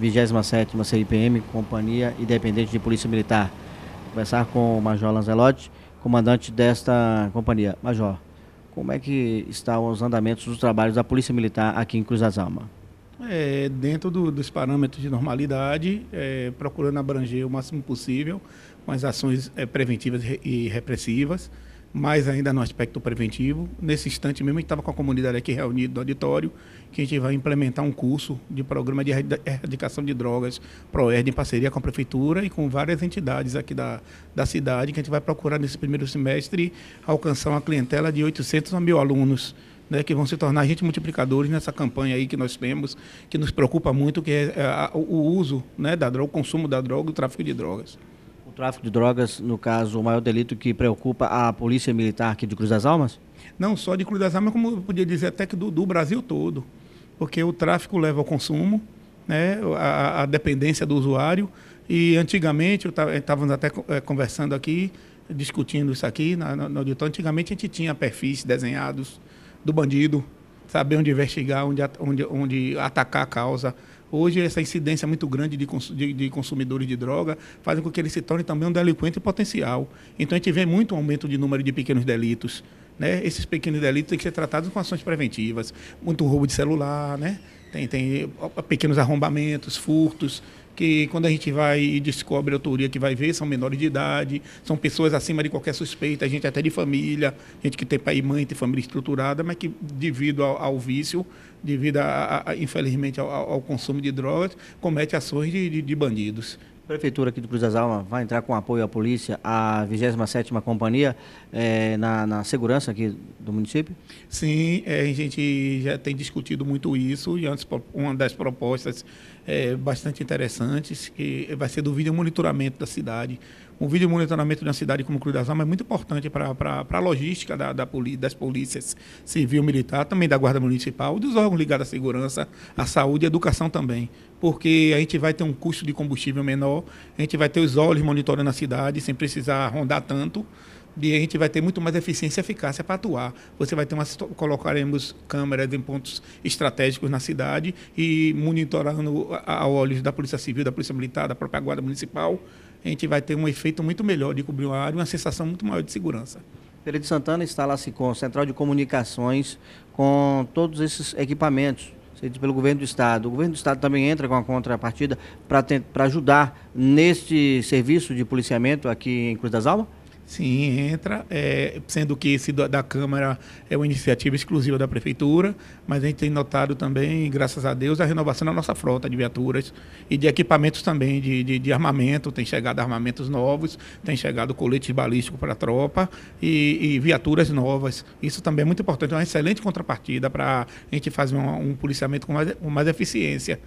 27ª CIPM, Companhia Independente de Polícia Militar. Conversar com o Major Lanzelotti, comandante desta companhia. Major, como é que estão os andamentos dos trabalhos da Polícia Militar aqui em Cruz das Almas? É, dentro do, dos parâmetros de normalidade, é, procurando abranger o máximo possível com as ações é, preventivas e repressivas mais ainda no aspecto preventivo. Nesse instante mesmo, a gente estava com a comunidade aqui reunida no auditório, que a gente vai implementar um curso de programa de erradicação de drogas, PROERD, em parceria com a Prefeitura e com várias entidades aqui da, da cidade, que a gente vai procurar nesse primeiro semestre alcançar uma clientela de 800 a mil alunos. Né, que vão se tornar agentes multiplicadores nessa campanha aí que nós temos, que nos preocupa muito, que é, é a, o uso né, da droga, o consumo da droga, o tráfico de drogas. O tráfico de drogas, no caso, o maior delito que preocupa a polícia militar aqui de Cruz das Almas? Não só de Cruz das Almas, como eu podia dizer até que do, do Brasil todo. Porque o tráfico leva ao consumo, né, a, a dependência do usuário. E antigamente, estávamos eh, até é, conversando aqui, discutindo isso aqui na, na, no auditório, antigamente a gente tinha perfis desenhados do bandido, saber onde investigar, onde, onde, onde atacar a causa. Hoje, essa incidência muito grande de, cons de, de, consumidores de droga faz com que ele se torne também um delinquente potencial. Então, a gente vê muito aumento de número de pequenos delitos. Né? Esses pequenos delitos têm que ser tratados com ações preventivas. Muito roubo de celular, né? tem, tem pequenos arrombamentos, furtos, que quando a gente vai e descobre a autoria que vai ver, são menores de idade, são pessoas acima de qualquer suspeita, gente até de família, gente que tem pai e mãe, tem família estruturada, mas que devido ao, ao vício, devido, a, a, a, infelizmente, ao, ao, consumo de drogas, comete ações de, de, de bandidos. A Prefeitura aqui do Cruz das Almas vai entrar com apoio à polícia, à 27ª Companhia, é, na, na, segurança aqui do município? Sim, é, a gente já tem discutido muito isso e antes uma das propostas é, bastante interessante antes, que vai ser do vídeo monitoramento da cidade. Um vídeo monitoramento de uma cidade como Cruz das Almas é muito importante para a logística da, da poli, das polícias civil, militar, também da Guarda Municipal, dos órgãos ligados à segurança, à saúde e à educação também. Porque a gente vai ter um custo de combustível menor, a gente vai ter os olhos monitorando a cidade sem precisar rondar tanto e a gente vai ter muito mais eficiência e eficácia para atuar. Você vai ter uma colocaremos câmeras em pontos estratégicos na cidade e monitorando a, olhos da Polícia Civil, da Polícia Militar, da própria Guarda Municipal, a gente vai ter um efeito muito melhor de cobrir uma área e uma sensação muito maior de segurança. Feira de Santana instala-se com central de comunicações, com todos esses equipamentos feitos pelo governo do estado. O governo do estado também entra com a contrapartida para ajudar neste serviço de policiamento aqui em Cruz das Almas? Sim, entra, é, sendo que esse da, da, Câmara é uma iniciativa exclusiva da Prefeitura, mas a gente tem notado também, graças a Deus, a renovação da nossa frota de viaturas e de equipamentos também, de, de, de armamento, tem chegado armamentos novos, tem chegado coletes balísticos para a tropa e, e, viaturas novas. Isso também é muito importante, é uma excelente contrapartida para a gente fazer um, um policiamento com mais, com mais eficiência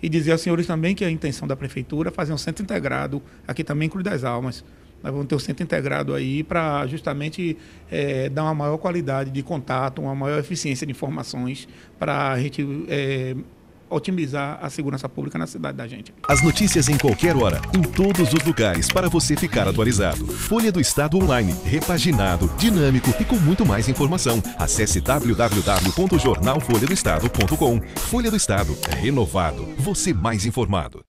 e dizer aos senhores também que a intenção da prefeitura é fazer um centro integrado, aqui também Cruz das almas, nós vamos ter um centro integrado aí para justamente é, dar uma maior qualidade de contato, uma maior eficiência de informações para a gente é, otimizar a segurança pública na cidade da gente. As notícias em qualquer hora, em todos os lugares, para você ficar atualizado. Folha do Estado Online, repaginado, dinâmico e com muito mais informação. Acesse www.jornalfolhadoestado.com. Folha do Estado, renovado, você mais informado.